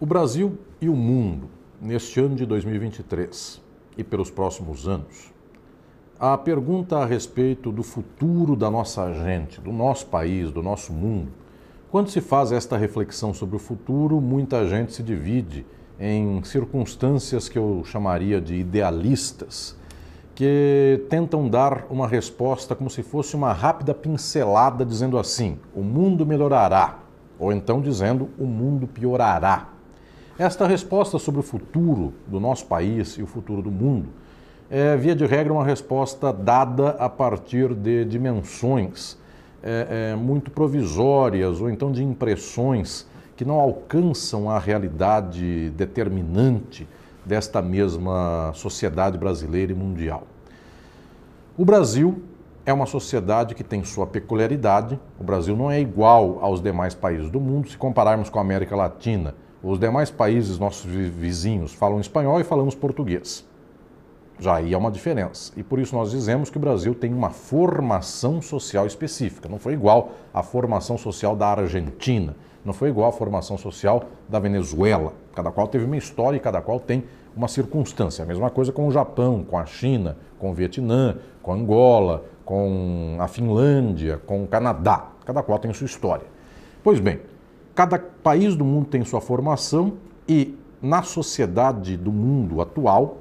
O Brasil e o mundo, neste ano de 2023 e pelos próximos anos, a pergunta a respeito do futuro da nossa gente, do nosso país, do nosso mundo. Quando se faz esta reflexão sobre o futuro, muita gente se divide em circunstâncias que eu chamaria de idealistas, que tentam dar uma resposta como se fosse uma rápida pincelada, dizendo assim: o mundo melhorará, ou então dizendo o mundo piorará. Esta resposta sobre o futuro do nosso país e o futuro do mundo é, via de regra, uma resposta dada a partir de dimensões é, é, muito provisórias ou então de impressões que não alcançam a realidade determinante desta mesma sociedade brasileira e mundial. O Brasil é uma sociedade que tem sua peculiaridade. O Brasil não é igual aos demais países do mundo. Se compararmos com a América Latina, os demais países, nossos vizinhos, falam espanhol e falamos português. Já aí há uma diferença. E por isso nós dizemos que o Brasil tem uma formação social específica. Não foi igual à formação social da Argentina, não foi igual à formação social da Venezuela. Cada qual teve uma história e cada qual tem uma circunstância. A mesma coisa com o Japão, com a China, com o Vietnã, com a Angola, com a Finlândia, com o Canadá. Cada qual tem sua história. Pois bem, Cada país do mundo tem sua formação e na sociedade do mundo atual,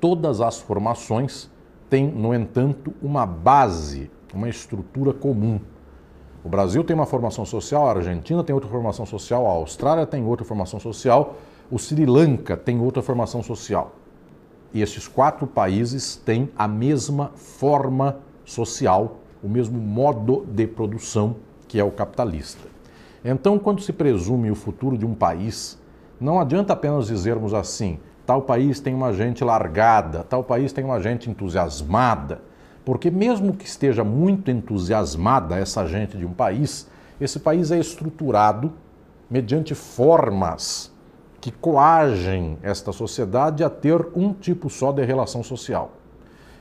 todas as formações têm, no entanto, uma base, uma estrutura comum. O Brasil tem uma formação social, a Argentina tem outra formação social, a Austrália tem outra formação social, o Sri Lanka tem outra formação social. E esses quatro países têm a mesma forma social, o mesmo modo de produção que é o capitalista. Então, quando se presume o futuro de um país, não adianta apenas dizermos assim: tal país tem uma gente largada, tal país tem uma gente entusiasmada. Porque, mesmo que esteja muito entusiasmada essa gente de um país, esse país é estruturado mediante formas que coagem esta sociedade a ter um tipo só de relação social.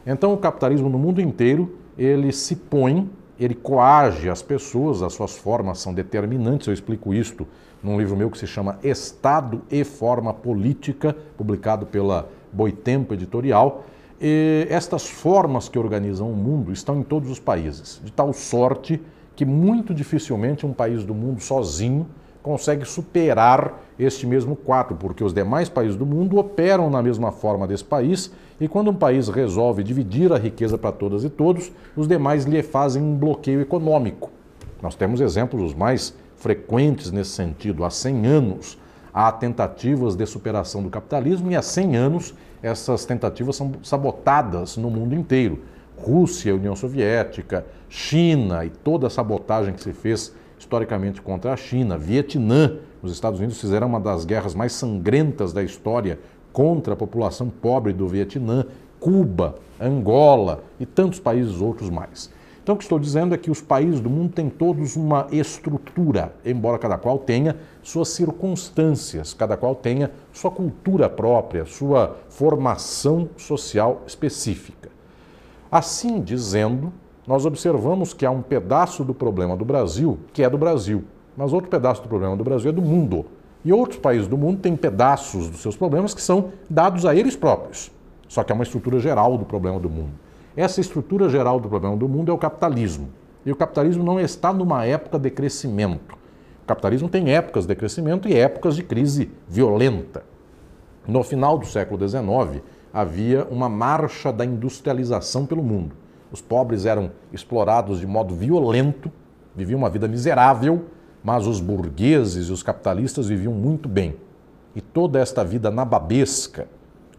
Então, o capitalismo no mundo inteiro ele se põe ele coage as pessoas, as suas formas são determinantes. Eu explico isto num livro meu que se chama Estado e Forma Política, publicado pela Boitempo Editorial. E estas formas que organizam o mundo estão em todos os países, de tal sorte que muito dificilmente um país do mundo sozinho consegue superar este mesmo quadro, porque os demais países do mundo operam na mesma forma desse país e quando um país resolve dividir a riqueza para todas e todos, os demais lhe fazem um bloqueio econômico. Nós temos exemplos os mais frequentes nesse sentido. Há 100 anos há tentativas de superação do capitalismo e há 100 anos essas tentativas são sabotadas no mundo inteiro. Rússia, União Soviética, China e toda a sabotagem que se fez historicamente contra a China. Vietnã, os Estados Unidos fizeram uma das guerras mais sangrentas da história contra a população pobre do Vietnã, Cuba, Angola e tantos países outros mais. Então, o que estou dizendo é que os países do mundo têm todos uma estrutura, embora cada qual tenha suas circunstâncias, cada qual tenha sua cultura própria, sua formação social específica. Assim dizendo, nós observamos que há um pedaço do problema do Brasil que é do Brasil, mas outro pedaço do problema do Brasil é do mundo. E outros países do mundo têm pedaços dos seus problemas que são dados a eles próprios. Só que é uma estrutura geral do problema do mundo. Essa estrutura geral do problema do mundo é o capitalismo. E o capitalismo não está numa época de crescimento. O capitalismo tem épocas de crescimento e épocas de crise violenta. No final do século XIX, havia uma marcha da industrialização pelo mundo. Os pobres eram explorados de modo violento, viviam uma vida miserável, mas os burgueses e os capitalistas viviam muito bem. E toda esta vida nababesca,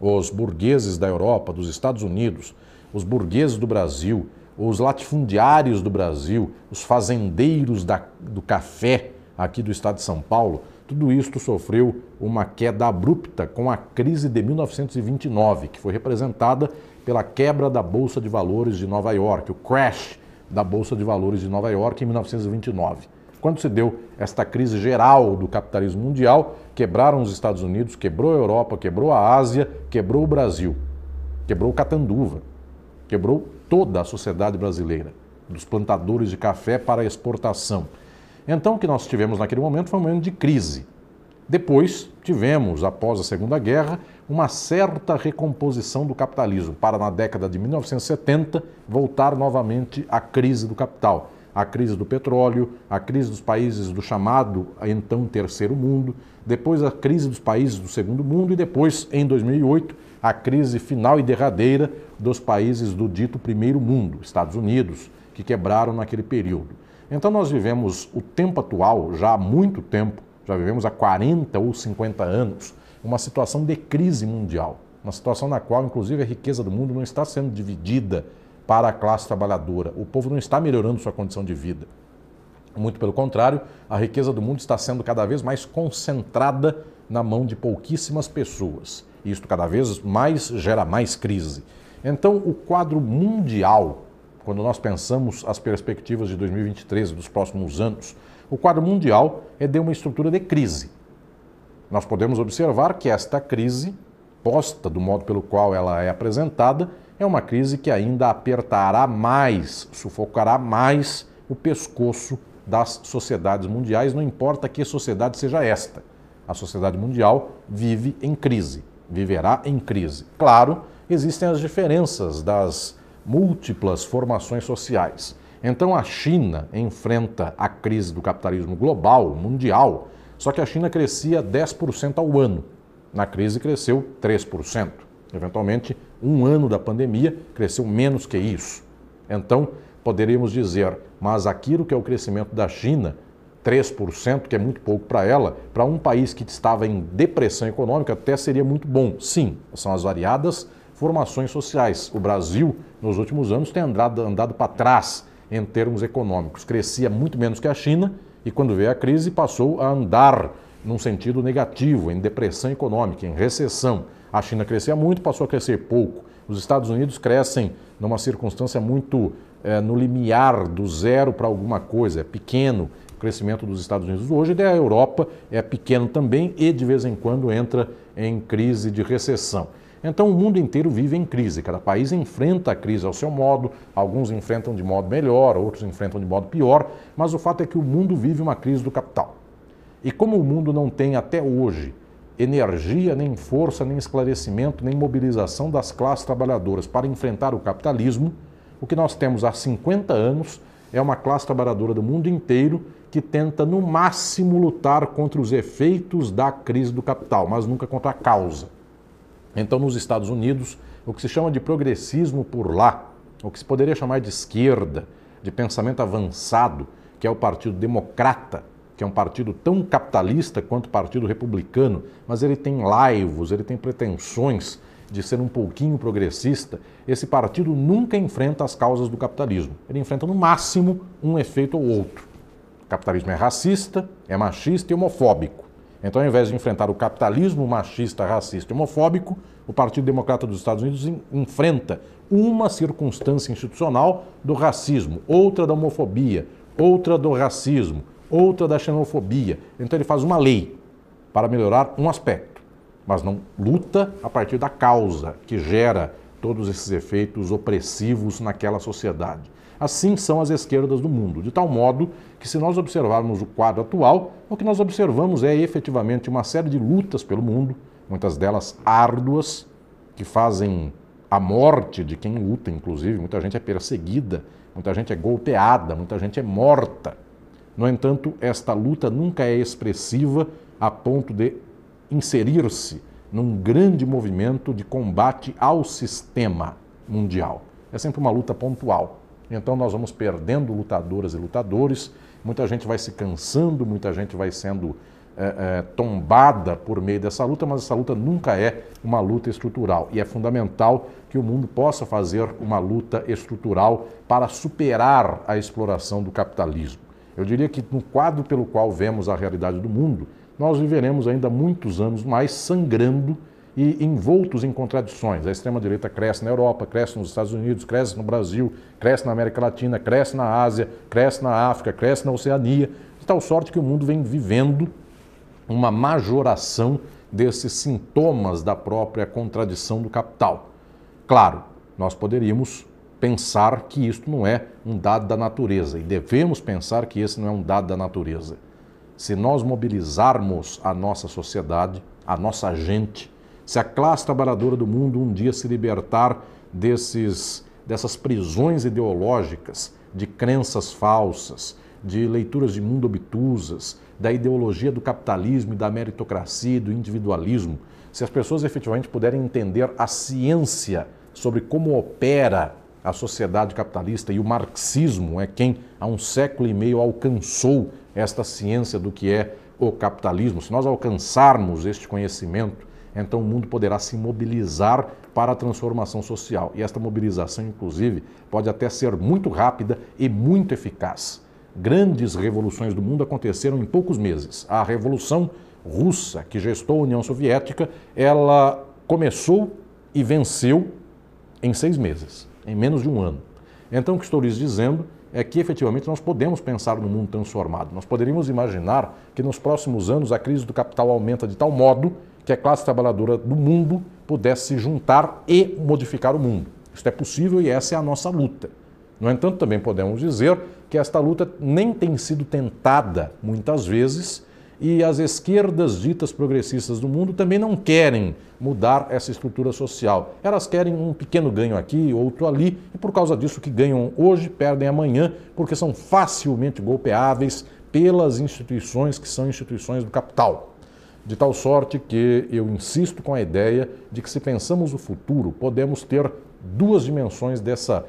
os burgueses da Europa, dos Estados Unidos, os burgueses do Brasil, os latifundiários do Brasil, os fazendeiros da, do café aqui do estado de São Paulo, tudo isto sofreu uma queda abrupta com a crise de 1929, que foi representada pela quebra da Bolsa de Valores de Nova York, o crash da Bolsa de Valores de Nova York em 1929. Quando se deu esta crise geral do capitalismo mundial, quebraram os Estados Unidos, quebrou a Europa, quebrou a Ásia, quebrou o Brasil, quebrou Catanduva, quebrou toda a sociedade brasileira, dos plantadores de café para exportação. Então, o que nós tivemos naquele momento foi um momento de crise. Depois, tivemos, após a Segunda Guerra, uma certa recomposição do capitalismo, para na década de 1970 voltar novamente à crise do capital, à crise do petróleo, à crise dos países do chamado então Terceiro Mundo, depois a crise dos países do Segundo Mundo e depois, em 2008, a crise final e derradeira dos países do dito Primeiro Mundo, Estados Unidos, que quebraram naquele período. Então nós vivemos o tempo atual, já há muito tempo, já vivemos há 40 ou 50 anos, uma situação de crise mundial, uma situação na qual, inclusive, a riqueza do mundo não está sendo dividida para a classe trabalhadora. O povo não está melhorando sua condição de vida. Muito pelo contrário, a riqueza do mundo está sendo cada vez mais concentrada na mão de pouquíssimas pessoas. Isto cada vez mais gera mais crise. Então, o quadro mundial quando nós pensamos as perspectivas de 2023 e dos próximos anos, o quadro mundial é de uma estrutura de crise. Nós podemos observar que esta crise, posta do modo pelo qual ela é apresentada, é uma crise que ainda apertará mais, sufocará mais o pescoço das sociedades mundiais, não importa que sociedade seja esta. A sociedade mundial vive em crise, viverá em crise. Claro, existem as diferenças das múltiplas formações sociais. Então a China enfrenta a crise do capitalismo global, mundial, só que a China crescia 10% ao ano. Na crise cresceu 3%. Eventualmente, um ano da pandemia cresceu menos que isso. Então, poderíamos dizer, mas aquilo que é o crescimento da China, 3%, que é muito pouco para ela, para um país que estava em depressão econômica, até seria muito bom. Sim, são as variadas formações sociais. O Brasil, nos últimos anos, tem andado, andado para trás em termos econômicos. Crescia muito menos que a China e, quando veio a crise, passou a andar num sentido negativo, em depressão econômica, em recessão. A China crescia muito, passou a crescer pouco. Os Estados Unidos crescem numa circunstância muito é, no limiar do zero para alguma coisa, é pequeno. O crescimento dos Estados Unidos hoje e a Europa é pequeno também e de vez em quando entra em crise de recessão. Então o mundo inteiro vive em crise, cada país enfrenta a crise ao seu modo, alguns enfrentam de modo melhor, outros enfrentam de modo pior, mas o fato é que o mundo vive uma crise do capital. E como o mundo não tem até hoje energia, nem força, nem esclarecimento, nem mobilização das classes trabalhadoras para enfrentar o capitalismo, o que nós temos há 50 anos é uma classe trabalhadora do mundo inteiro que tenta, no máximo, lutar contra os efeitos da crise do capital, mas nunca contra a causa. Então, nos Estados Unidos, o que se chama de progressismo por lá, o que se poderia chamar de esquerda, de pensamento avançado, que é o Partido Democrata, que é um partido tão capitalista quanto o Partido Republicano, mas ele tem laivos, ele tem pretensões de ser um pouquinho progressista, esse partido nunca enfrenta as causas do capitalismo. Ele enfrenta, no máximo, um efeito ou outro. O capitalismo é racista, é machista e homofóbico. Então, ao invés de enfrentar o capitalismo machista, racista e homofóbico, o Partido Democrata dos Estados Unidos enfrenta uma circunstância institucional do racismo, outra da homofobia, outra do racismo, outra da xenofobia. Então, ele faz uma lei para melhorar um aspecto, mas não luta a partir da causa que gera todos esses efeitos opressivos naquela sociedade. Assim são as esquerdas do mundo, de tal modo que, se nós observarmos o quadro atual, o que nós observamos é efetivamente uma série de lutas pelo mundo, muitas delas árduas, que fazem a morte de quem luta, inclusive. Muita gente é perseguida, muita gente é golpeada, muita gente é morta. No entanto, esta luta nunca é expressiva a ponto de inserir-se num grande movimento de combate ao sistema mundial. É sempre uma luta pontual. Então nós vamos perdendo lutadoras e lutadores, muita gente vai se cansando, muita gente vai sendo é, é, tombada por meio dessa luta, mas essa luta nunca é uma luta estrutural. E é fundamental que o mundo possa fazer uma luta estrutural para superar a exploração do capitalismo. Eu diria que no quadro pelo qual vemos a realidade do mundo, nós viveremos ainda muitos anos mais sangrando e envoltos em contradições. A extrema-direita cresce na Europa, cresce nos Estados Unidos, cresce no Brasil, cresce na América Latina, cresce na Ásia, cresce na África, cresce na Oceania, de tal sorte que o mundo vem vivendo uma majoração desses sintomas da própria contradição do capital. Claro, nós poderíamos pensar que isto não é um dado da natureza e devemos pensar que esse não é um dado da natureza. Se nós mobilizarmos a nossa sociedade, a nossa gente, se a classe trabalhadora do mundo um dia se libertar desses, dessas prisões ideológicas, de crenças falsas, de leituras de mundo obtusas, da ideologia do capitalismo e da meritocracia e do individualismo, se as pessoas efetivamente puderem entender a ciência sobre como opera a sociedade capitalista e o marxismo é quem há um século e meio alcançou esta ciência do que é o capitalismo. Se nós alcançarmos este conhecimento, então o mundo poderá se mobilizar para a transformação social. E esta mobilização, inclusive, pode até ser muito rápida e muito eficaz. Grandes revoluções do mundo aconteceram em poucos meses. A Revolução Russa, que gestou a União Soviética, ela começou e venceu em seis meses, em menos de um ano. Então, o que estou lhes dizendo é que efetivamente nós podemos pensar no mundo transformado. Nós poderíamos imaginar que nos próximos anos a crise do capital aumenta de tal modo que a classe trabalhadora do mundo pudesse se juntar e modificar o mundo. Isto é possível e essa é a nossa luta. No entanto, também podemos dizer que esta luta nem tem sido tentada muitas vezes e as esquerdas ditas progressistas do mundo também não querem mudar essa estrutura social. Elas querem um pequeno ganho aqui, outro ali, e por causa disso que ganham hoje, perdem amanhã, porque são facilmente golpeáveis pelas instituições que são instituições do capital. De tal sorte que eu insisto com a ideia de que, se pensamos o futuro, podemos ter duas dimensões dessa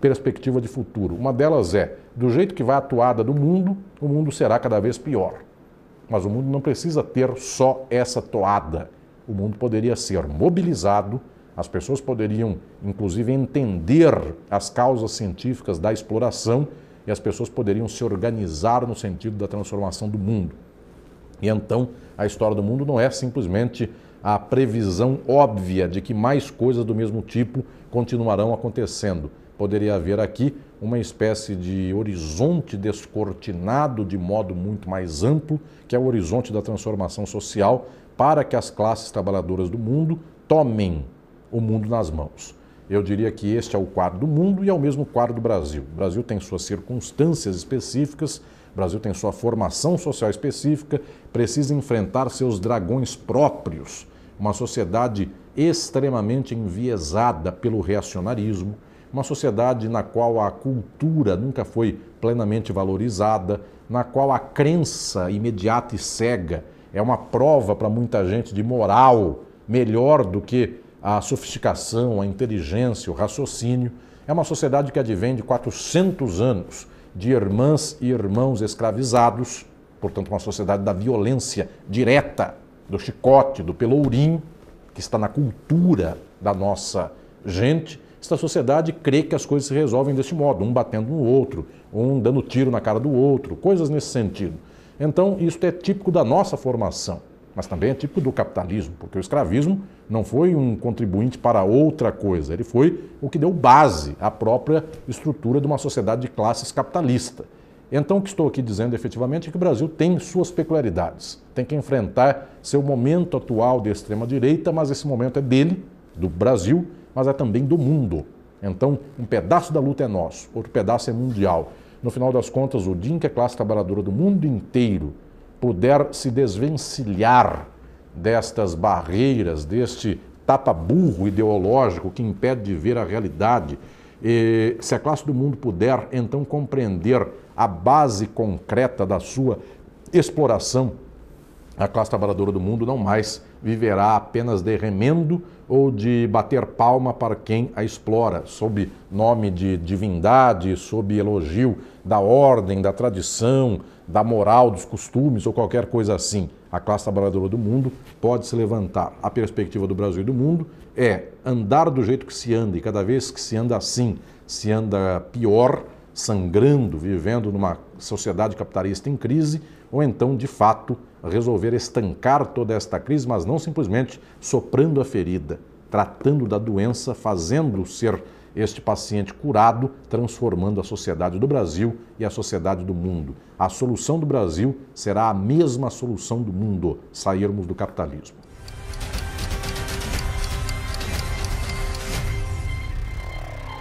perspectiva de futuro. Uma delas é: do jeito que vai a toada do mundo, o mundo será cada vez pior. Mas o mundo não precisa ter só essa toada. O mundo poderia ser mobilizado, as pessoas poderiam, inclusive, entender as causas científicas da exploração e as pessoas poderiam se organizar no sentido da transformação do mundo. E então a história do mundo não é simplesmente a previsão óbvia de que mais coisas do mesmo tipo continuarão acontecendo. Poderia haver aqui uma espécie de horizonte descortinado de modo muito mais amplo, que é o horizonte da transformação social, para que as classes trabalhadoras do mundo tomem o mundo nas mãos. Eu diria que este é o quadro do mundo e é o mesmo quadro do Brasil. O Brasil tem suas circunstâncias específicas Brasil tem sua formação social específica, precisa enfrentar seus dragões próprios. Uma sociedade extremamente enviesada pelo reacionarismo, uma sociedade na qual a cultura nunca foi plenamente valorizada, na qual a crença imediata e cega é uma prova para muita gente de moral melhor do que a sofisticação, a inteligência, o raciocínio. É uma sociedade que advém de 400 anos de irmãs e irmãos escravizados, portanto, uma sociedade da violência direta, do chicote, do pelourinho, que está na cultura da nossa gente. Esta sociedade crê que as coisas se resolvem desse modo, um batendo no outro, um dando tiro na cara do outro, coisas nesse sentido. Então, isso é típico da nossa formação mas também é tipo do capitalismo, porque o escravismo não foi um contribuinte para outra coisa, ele foi o que deu base à própria estrutura de uma sociedade de classes capitalista. Então, o que estou aqui dizendo efetivamente é que o Brasil tem suas peculiaridades, tem que enfrentar seu momento atual de extrema-direita, mas esse momento é dele, do Brasil, mas é também do mundo. Então, um pedaço da luta é nosso, outro pedaço é mundial. No final das contas, o dia é a classe trabalhadora do mundo inteiro puder se desvencilhar destas barreiras, deste tapa-burro ideológico que impede de ver a realidade, e, se a classe do mundo puder então compreender a base concreta da sua exploração, a classe trabalhadora do mundo não mais viverá apenas de remendo ou de bater palma para quem a explora, sob nome de divindade, sob elogio da ordem, da tradição, da moral, dos costumes ou qualquer coisa assim, a classe trabalhadora do mundo pode se levantar. A perspectiva do Brasil e do mundo é andar do jeito que se anda, e cada vez que se anda assim, se anda pior, sangrando, vivendo numa sociedade capitalista em crise, ou então, de fato, resolver estancar toda esta crise, mas não simplesmente soprando a ferida, tratando da doença, fazendo ser este paciente curado, transformando a sociedade do Brasil e a sociedade do mundo. A solução do Brasil será a mesma solução do mundo, sairmos do capitalismo.